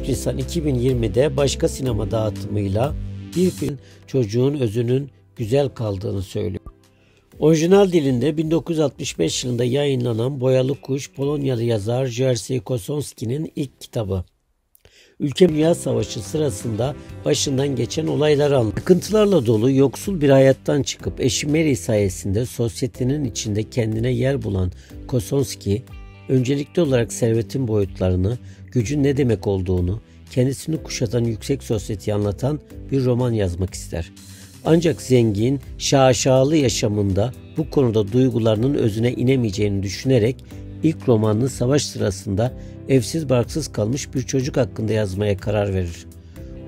3 Nisan 2020'de başka sinema dağıtımıyla bir film çocuğun özünün güzel kaldığını söylüyor. Orijinal dilinde 1965 yılında yayınlanan Boyalı Kuş, Polonyalı yazar Jerzy Kosonski'nin ilk kitabı. Ülke Dünya Savaşı sırasında başından geçen olayları anlatıyor. Sıkıntılarla dolu yoksul bir hayattan çıkıp eşi Mary sayesinde sosyetenin içinde kendine yer bulan Kosonski, öncelikli olarak servetin boyutlarını, gücün ne demek olduğunu, kendisini kuşatan yüksek sosyeteyi anlatan bir roman yazmak ister. Ancak zengin, şaşalı yaşamında bu konuda duygularının özüne inemeyeceğini düşünerek ilk romanını savaş sırasında evsiz barksız kalmış bir çocuk hakkında yazmaya karar verir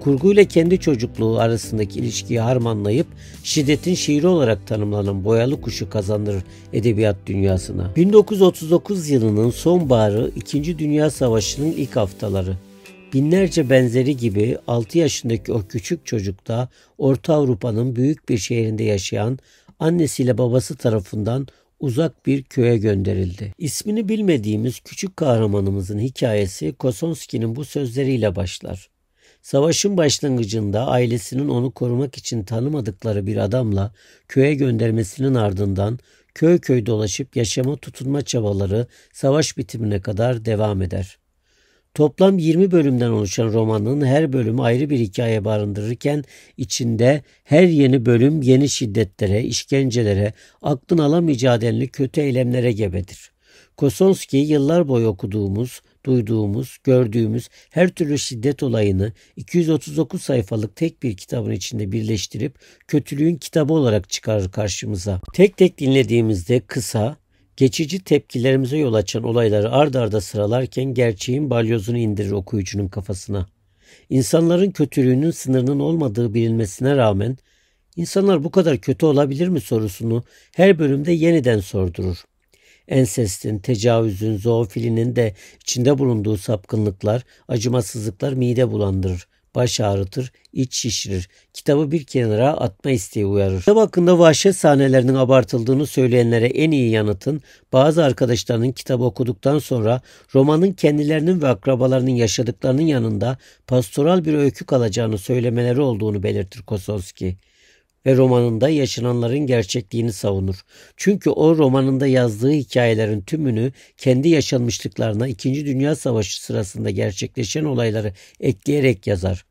kurguyla kendi çocukluğu arasındaki ilişkiyi harmanlayıp şiddetin şiiri olarak tanımlanan Boyalı Kuşu kazanır edebiyat dünyasına. 1939 yılının sonbaharı 2. Dünya Savaşı'nın ilk haftaları. Binlerce benzeri gibi 6 yaşındaki o küçük çocukta Orta Avrupa'nın büyük bir şehrinde yaşayan annesiyle babası tarafından uzak bir köye gönderildi. İsmini bilmediğimiz küçük kahramanımızın hikayesi Kosonski'nin bu sözleriyle başlar. Savaşın başlangıcında ailesinin onu korumak için tanımadıkları bir adamla köye göndermesinin ardından köy köy dolaşıp yaşama tutunma çabaları savaş bitimine kadar devam eder. Toplam 20 bölümden oluşan romanın her bölümü ayrı bir hikaye barındırırken içinde her yeni bölüm yeni şiddetlere, işkencelere, aklın alamayacağı denli kötü eylemlere gebedir. Kosonski yıllar boyu okuduğumuz duyduğumuz, gördüğümüz her türlü şiddet olayını 239 sayfalık tek bir kitabın içinde birleştirip kötülüğün kitabı olarak çıkarır karşımıza. Tek tek dinlediğimizde kısa, geçici tepkilerimize yol açan olayları ard arda sıralarken gerçeğin balyozunu indirir okuyucunun kafasına. İnsanların kötülüğünün sınırının olmadığı bilinmesine rağmen insanlar bu kadar kötü olabilir mi sorusunu her bölümde yeniden sordurur ensestin, tecavüzün, zoofilinin de içinde bulunduğu sapkınlıklar, acımasızlıklar mide bulandırır baş ağrıtır, iç şişirir. Kitabı bir kenara atma isteği uyarır. Kitap hakkında vahşet sahnelerinin abartıldığını söyleyenlere en iyi yanıtın bazı arkadaşlarının kitabı okuduktan sonra romanın kendilerinin ve akrabalarının yaşadıklarının yanında pastoral bir öykü kalacağını söylemeleri olduğunu belirtir Kosovski ve romanında yaşananların gerçekliğini savunur. Çünkü o romanında yazdığı hikayelerin tümünü kendi yaşanmışlıklarına İkinci Dünya Savaşı sırasında gerçekleşen olayları ekleyerek yazar.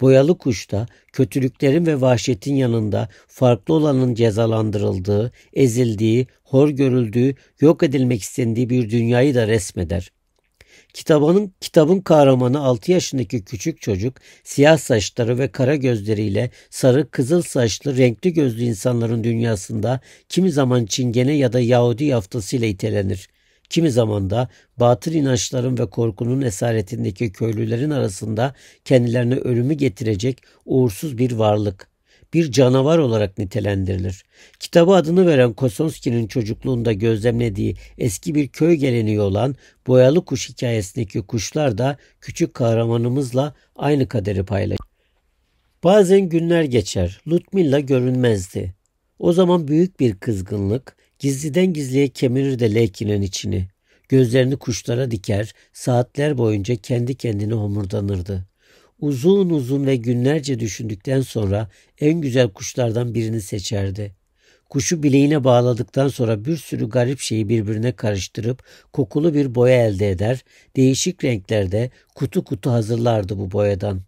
Boyalı Kuş'ta kötülüklerin ve vahşetin yanında farklı olanın cezalandırıldığı, ezildiği, hor görüldüğü, yok edilmek istendiği bir dünyayı da resmeder. Kitabının, kitabın kahramanı 6 yaşındaki küçük çocuk siyah saçları ve kara gözleriyle sarı kızıl saçlı renkli gözlü insanların dünyasında kimi zaman çingene ya da Yahudi yaftasıyla itelenir. Kimi zaman da batıl inançların ve korkunun esaretindeki köylülerin arasında kendilerine ölümü getirecek uğursuz bir varlık bir canavar olarak nitelendirilir. Kitabı adını veren Kosonski'nin çocukluğunda gözlemlediği eski bir köy geleneği olan boyalı kuş hikayesindeki kuşlar da küçük kahramanımızla aynı kaderi paylaşır. Bazen günler geçer. Ludmilla görünmezdi. O zaman büyük bir kızgınlık gizliden gizliye kemirir de Lekin'in içini. Gözlerini kuşlara diker, saatler boyunca kendi kendine homurdanırdı. Uzun uzun ve günlerce düşündükten sonra en güzel kuşlardan birini seçerdi. Kuşu bileğine bağladıktan sonra bir sürü garip şeyi birbirine karıştırıp kokulu bir boya elde eder, değişik renklerde kutu kutu hazırlardı bu boyadan.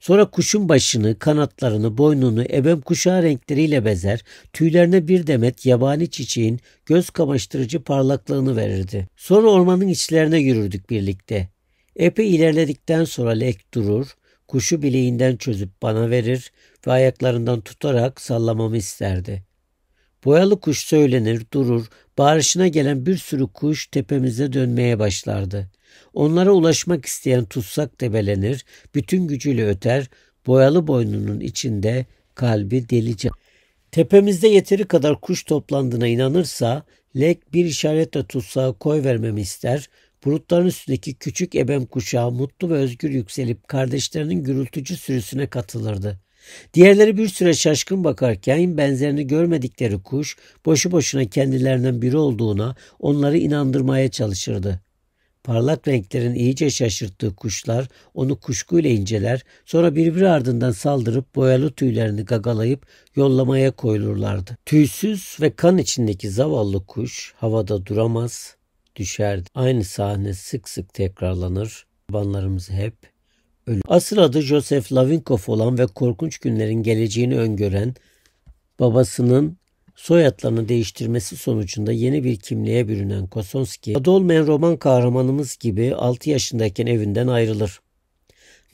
Sonra kuşun başını, kanatlarını, boynunu ebem kuşağı renkleriyle bezer, tüylerine bir demet yabani çiçeğin göz kamaştırıcı parlaklığını verirdi. Sonra ormanın içlerine yürürdük birlikte. Epey ilerledikten sonra lek durur, Kuşu bileğinden çözüp bana verir ve ayaklarından tutarak sallamamı isterdi. Boyalı kuş söylenir, durur, Bağrışına gelen bir sürü kuş tepemize dönmeye başlardı. Onlara ulaşmak isteyen tutsak debelenir, bütün gücüyle öter, boyalı boynunun içinde kalbi delice. Tepemizde yeteri kadar kuş toplandığına inanırsa, Lek bir işaretle tutsağı koy vermemi ister, Bulutların üstündeki küçük ebem kuşağı mutlu ve özgür yükselip kardeşlerinin gürültücü sürüsüne katılırdı. Diğerleri bir süre şaşkın bakarken benzerini görmedikleri kuş boşu boşuna kendilerinden biri olduğuna onları inandırmaya çalışırdı. Parlak renklerin iyice şaşırttığı kuşlar onu kuşkuyla inceler, sonra birbiri ardından saldırıp boyalı tüylerini gagalayıp yollamaya koyulurlardı. Tüysüz ve kan içindeki zavallı kuş havada duramaz, düşerdi. Aynı sahne sık sık tekrarlanır. Babanlarımız hep ölü. Asıl adı Joseph Lavinkov olan ve korkunç günlerin geleceğini öngören babasının soyadlarını değiştirmesi sonucunda yeni bir kimliğe bürünen Kosonski, adı olmayan roman kahramanımız gibi 6 yaşındayken evinden ayrılır.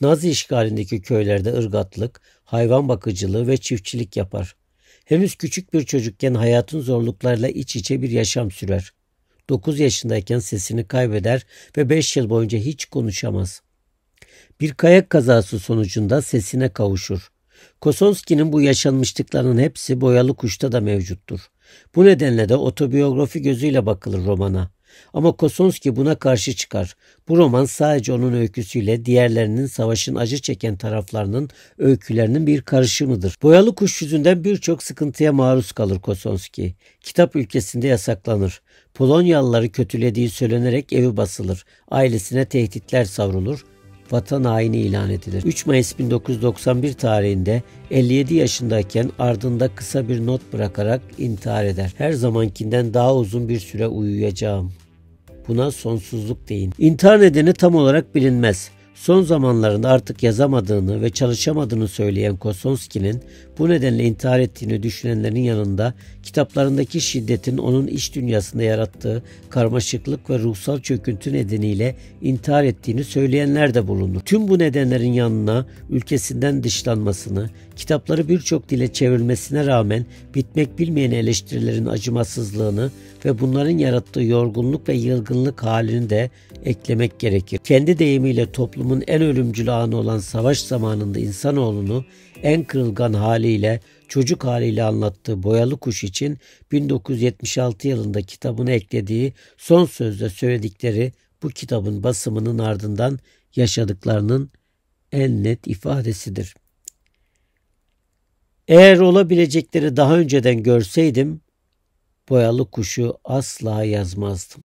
Nazi işgalindeki köylerde ırgatlık, hayvan bakıcılığı ve çiftçilik yapar. Henüz küçük bir çocukken hayatın zorluklarla iç içe bir yaşam sürer. 9 yaşındayken sesini kaybeder ve 5 yıl boyunca hiç konuşamaz. Bir kayak kazası sonucunda sesine kavuşur. Kosonski'nin bu yaşanmışlıklarının hepsi boyalı kuşta da mevcuttur. Bu nedenle de otobiyografi gözüyle bakılır romana. Ama Kosonski buna karşı çıkar. Bu roman sadece onun öyküsüyle diğerlerinin savaşın acı çeken taraflarının öykülerinin bir karışımıdır. Boyalı kuş yüzünden birçok sıkıntıya maruz kalır Kosonski. Kitap ülkesinde yasaklanır. Polonyalıları kötülediği söylenerek evi basılır. Ailesine tehditler savrulur vatan haini ilan edilir. 3 Mayıs 1991 tarihinde 57 yaşındayken ardında kısa bir not bırakarak intihar eder. Her zamankinden daha uzun bir süre uyuyacağım. Buna sonsuzluk deyin. İntihar nedeni tam olarak bilinmez. Son zamanlarında artık yazamadığını ve çalışamadığını söyleyen Kosonski'nin bu nedenle intihar ettiğini düşünenlerin yanında kitaplarındaki şiddetin onun iş dünyasında yarattığı karmaşıklık ve ruhsal çöküntü nedeniyle intihar ettiğini söyleyenler de bulunur. Tüm bu nedenlerin yanına ülkesinden dışlanmasını, kitapları birçok dile çevrilmesine rağmen bitmek bilmeyen eleştirilerin acımasızlığını ve bunların yarattığı yorgunluk ve yılgınlık halini de eklemek gerekir. Kendi deyimiyle toplumun en ölümcül anı olan savaş zamanında insanoğlunu en kırılgan haliyle çocuk haliyle anlattığı Boyalı Kuş için 1976 yılında kitabına eklediği son sözde söyledikleri bu kitabın basımının ardından yaşadıklarının en net ifadesidir. Eğer olabilecekleri daha önceden görseydim boyalı kuşu asla yazmazdım.